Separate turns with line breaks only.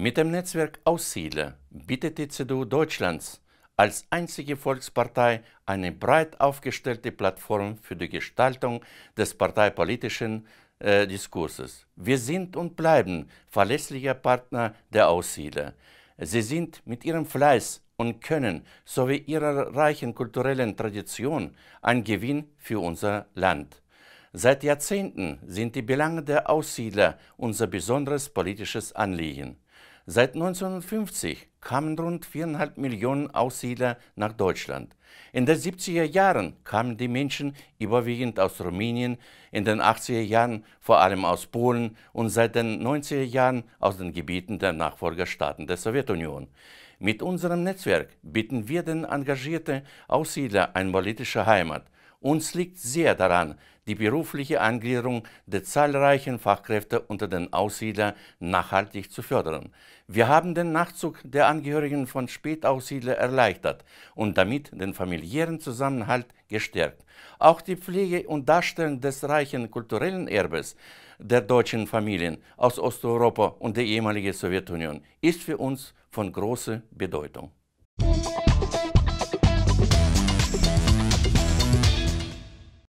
Mit dem Netzwerk Aussiedler bietet die CDU Deutschlands als einzige Volkspartei eine breit aufgestellte Plattform für die Gestaltung des parteipolitischen äh, Diskurses. Wir sind und bleiben verlässlicher Partner der Aussiedler. Sie sind mit ihrem Fleiß und Können sowie ihrer reichen kulturellen Tradition ein Gewinn für unser Land. Seit Jahrzehnten sind die Belange der Aussiedler unser besonderes politisches Anliegen. Seit 1950 kamen rund 4,5 Millionen Aussiedler nach Deutschland. In den 70er Jahren kamen die Menschen überwiegend aus Rumänien, in den 80er Jahren vor allem aus Polen und seit den 90er Jahren aus den Gebieten der Nachfolgerstaaten der Sowjetunion. Mit unserem Netzwerk bieten wir den engagierten Aussiedler eine politische Heimat – uns liegt sehr daran, die berufliche Angliederung der zahlreichen Fachkräfte unter den Aussiedlern nachhaltig zu fördern. Wir haben den Nachzug der Angehörigen von Spätaussiedlern erleichtert und damit den familiären Zusammenhalt gestärkt. Auch die Pflege und Darstellung des reichen kulturellen Erbes der deutschen Familien aus Osteuropa und der ehemaligen Sowjetunion ist für uns von großer Bedeutung.